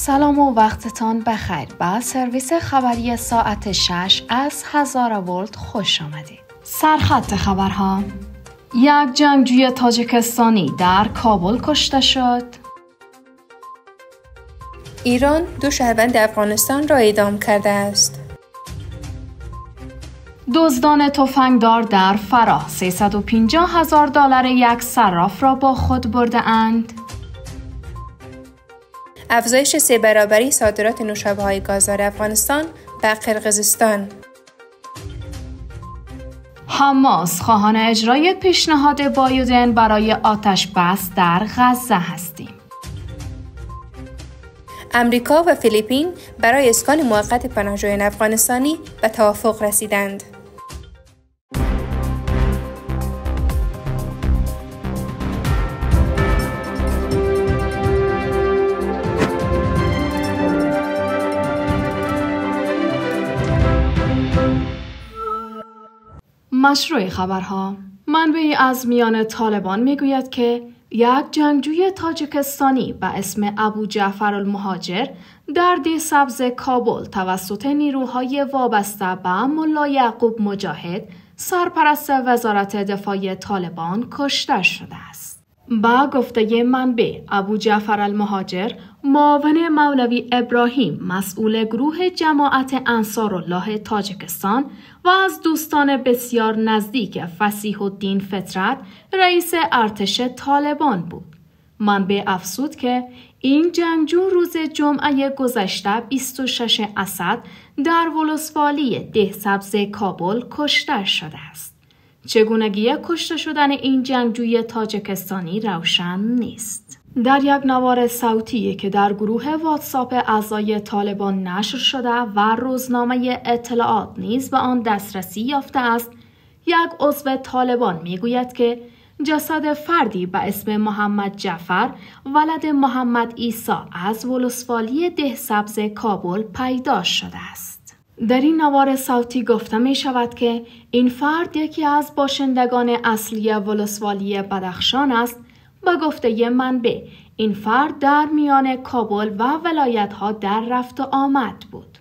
سلام و وقتتان بخیر با سرویس خبری ساعت 6 از هزار ولت خوش آمدید. سرخط خبرها یک جنگجوی تاجکستانی در کابل کشته شد. ایران دو شهروند افغانستان را اعدام کرده است. دزدان تفنگدار در فراه 350 هزار دلار یک صراف را با خود برده اند. افزایش سه برابری صادرات نوشابه های گازدار افغانستان به قرقزستان حماس خواهان اجرای پیشنهاد بایودن برای آتش بس در غزه هستیم. امریکا و فیلیپین برای اسکان موقت پناهجویان افغانستانی به توافق رسیدند. مشروع خبرها منبعی از میان طالبان میگوید که یک جنگجوی تاجکستانی به اسم ابو جعفر المهاجر در دی سبز کابل توسط نیروهای وابسته به ملا یعقوب مجاهد سرپرست وزارت دفاع طالبان کشته شده است. با گفته منبع ابو جعفر المهاجر معاون مولوی ابراهیم مسئول گروه جماعت انصار الله تاجکستان و از دوستان بسیار نزدیک فسیح الدین فطرت رئیس ارتش طالبان بود. به افسود که این جنگجو روز جمعه گذشته 26 اسد در ولسوالی سبز کابل کشته شده است. چگونگی کشته شدن این جنگجوی تاجکستانی روشن نیست. در یک نوار صوتی که در گروه واتساپ اعضای طالبان نشر شده و روزنامه اطلاعات نیز به آن دسترسی یافته است یک عضو طالبان میگوید که جسد فردی به اسم محمد جعفر ولد محمد عیسی از ولسوالی سبز کابل پیدا شده است در این نوار صوتی گفته می شود که این فرد یکی از باشندگان اصلی ولسوالی بدخشان است با گفته منبه این فرد در میان کابل و ولایت ها در رفت و آمد بود.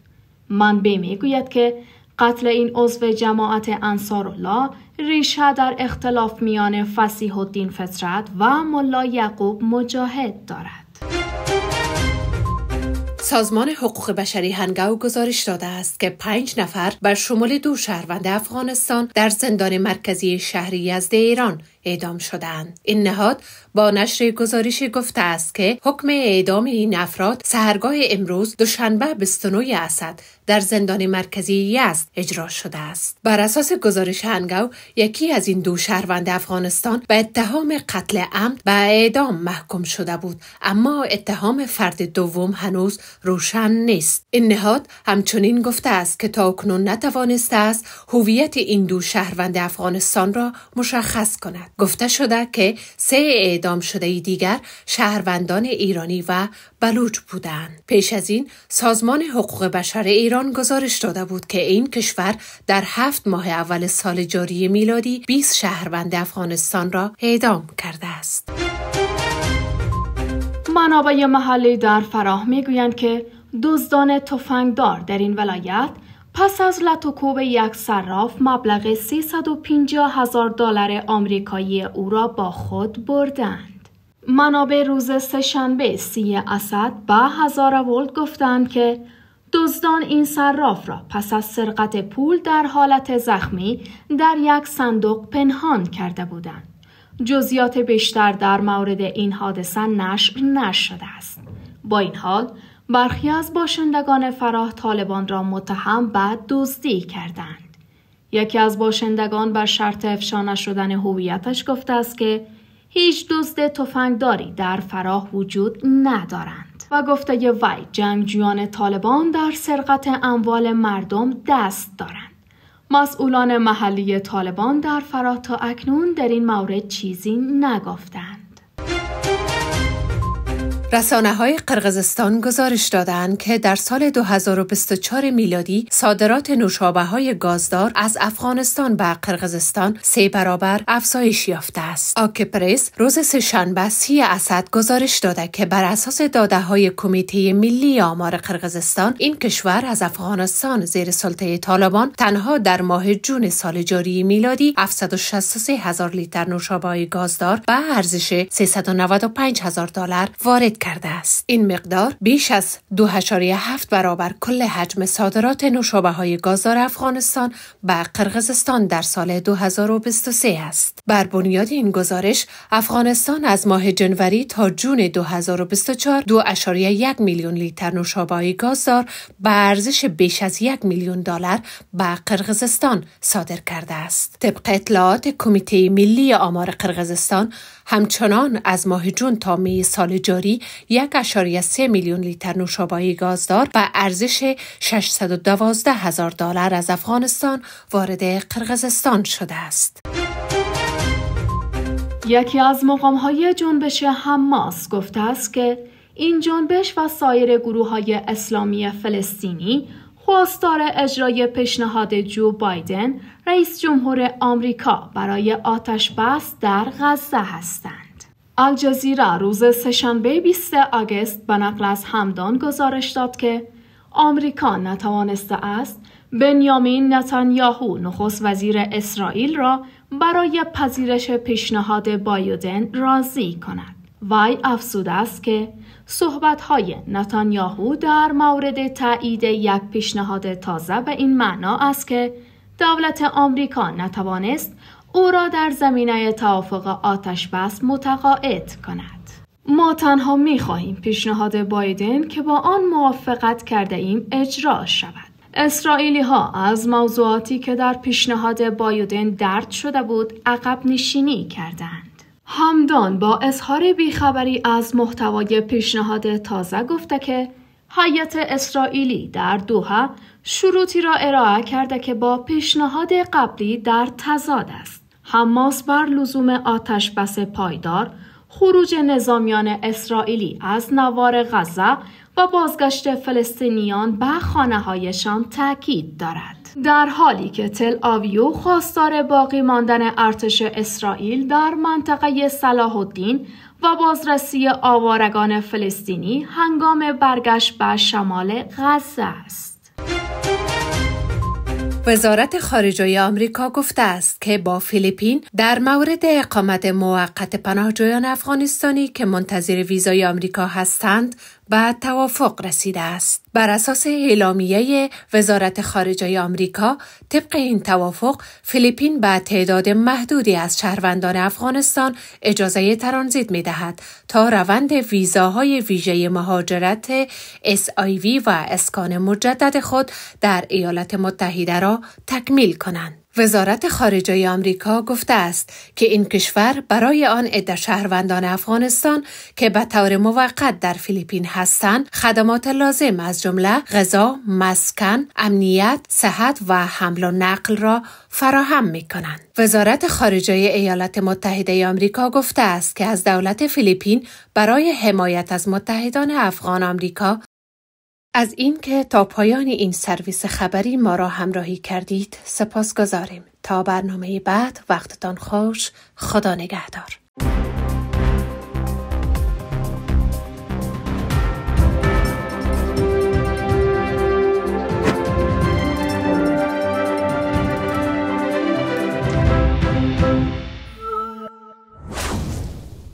می میگوید که قتل این عضو جماعت انصار الله ریشه در اختلاف میان فسیح الدین فطرت و ملا یعقوب مجاهد دارد. سازمان حقوق بشری هنگاو گزارش داده است که پنج نفر بر شمول دو شهروند افغانستان در زندان مرکزی شهری یزد ایران اعدام شدند این نهاد با نشر گزارشی گفته است که حکم اعدام این افراد سهرگاه امروز دوشنبه 29 اسد در زندان مرکزی یزد اجرا شده است بر اساس گزارش هنگو یکی از این دو شهروند افغانستان به اتهام قتل عمد به اعدام محکوم شده بود اما اتهام فرد دوم هنوز روشن نیست این نهاد همچنین گفته است که تا اکنون نتوانسته است هویت این دو شهروند افغانستان را مشخص کند گفته شده که سه اعدام شده دیگر شهروندان ایرانی و بلوچ بودند. پیش از این سازمان حقوق بشر ایران گزارش داده بود که این کشور در هفت ماه اول سال جاری میلادی 20 شهروند افغانستان را اعدام کرده است. منابع محلی در فراه میگویند که دزدان تفنگدار در این ولایت پس از لطوکوب یک صراف مبلغ 350 هزار دلار آمریکایی او را با خود بردند. منابع روز سهشنبه سی اسد به هزار ولت گفتند که دزدان این صراف را پس از سرقت پول در حالت زخمی در یک صندوق پنهان کرده بودند. جزیات بیشتر در مورد این حادثه نشر نشده است. با این حال برخی از باشندگان فراه طالبان را متهم بعد دزدی کردند. یکی از باشندگان بر شرط افشانه شدن هویتش گفته است که هیچ دزد تفنگداری در فراه وجود ندارند و گفته وی جنگجویان طالبان در سرقت اموال مردم دست دارند. مسئولان محلی طالبان در فراه تا اکنون در این مورد چیزی نگفتند. رسانه های قرغزستان گزارش دادند که در سال 2024 میلادی صادرات نوشابه های گازدار از افغانستان به قرغزستان سه برابر افزایش یافته است. پرس روز سهشنبه سی اسد گزارش داده که بر اساس داده های کمیته ملی آمار قرغزستان این کشور از افغانستان زیر سلطه طالبان تنها در ماه جون سال جاری میلادی 763 هزار لیتر نوشابه های گازدار به ارزش 395 هزار دلار وارد تولید کرده است این مقدار بیش از 2.7 برابر کل حجم صادرات نوشابه های گازدار افغانستان به قرغزستان در سال 2023 است بر بنیاد این گزارش افغانستان از ماه جنوری تا جون 2024 2.1 میلیون لیتر نوشابه های گازدار به ارزش بیش از یک میلیون دلار به قرغزستان صادر کرده است طبق اطلاعات کمیته ملی آمار قرغزستان همچنان از ماه جون تا می سال جاری 1.3 میلیون لیتر نوشابه گازدار و ارزش 612 هزار دلار از افغانستان وارد قرغزستان شده است. یکی از مقام های جنبش حماس گفته است که این جنبش و سایر گروه های اسلامی فلسطینی خواستار اجرای پیشنهاد جو بایدن رئیس جمهور آمریکا برای آتش بس در غزه هستند. الجزیره روز سهشنبه 20 آگست به نقل از همدان گزارش داد که آمریکا نتوانسته است بنیامین نتانیاهو نخست وزیر اسرائیل را برای پذیرش پیشنهاد بایدن راضی کند. وی افزود است که صحبت‌های نتانیاهو در مورد تایید یک پیشنهاد تازه به این معنا است که دولت آمریکا نتوانست او را در زمینه توافق آتش بس متقاعد کند. ما تنها می خواهیم پیشنهاد بایدن که با آن موافقت کرده ایم اجرا شود. اسرائیلی ها از موضوعاتی که در پیشنهاد بایدن درد شده بود عقب نشینی کردند. همدان با اظهار بیخبری از محتوای پیشنهاد تازه گفته که حیات اسرائیلی در دوها شروطی را ارائه کرده که با پیشنهاد قبلی در تضاد است. حماس بر لزوم آتش بس پایدار، خروج نظامیان اسرائیلی از نوار غزه و بازگشت فلسطینیان به خانه هایشان تاکید دارد. در حالی که تل آویو خواستار باقی ماندن ارتش اسرائیل در منطقه صلاح الدین و بازرسی آوارگان فلسطینی هنگام برگشت به شمال غزه است. وزارت خارجه آمریکا گفته است که با فیلیپین در مورد اقامت موقت پناهجویان افغانستانی که منتظر ویزای آمریکا هستند به توافق رسیده است. بر اساس اعلامیه وزارت خارجه آمریکا، طبق این توافق، فیلیپین به تعداد محدودی از شهروندان افغانستان اجازه ترانزیت می دهد تا روند ویزاهای ویژه مهاجرت SIV و اسکان مجدد خود در ایالات متحده را تکمیل کنند. وزارت خارجه آمریکا گفته است که این کشور برای آن عده شهروندان افغانستان که به طور موقت در فیلیپین هستند خدمات لازم از جمله غذا، مسکن، امنیت، صحت و حمل و نقل را فراهم می کنند. وزارت خارجه ایالات متحده آمریکا گفته است که از دولت فیلیپین برای حمایت از متحدان افغان آمریکا از اینکه تا پایان این سرویس خبری ما را همراهی کردید سپاس گذاریم تا برنامه بعد وقتتان خوش خدا نگهدار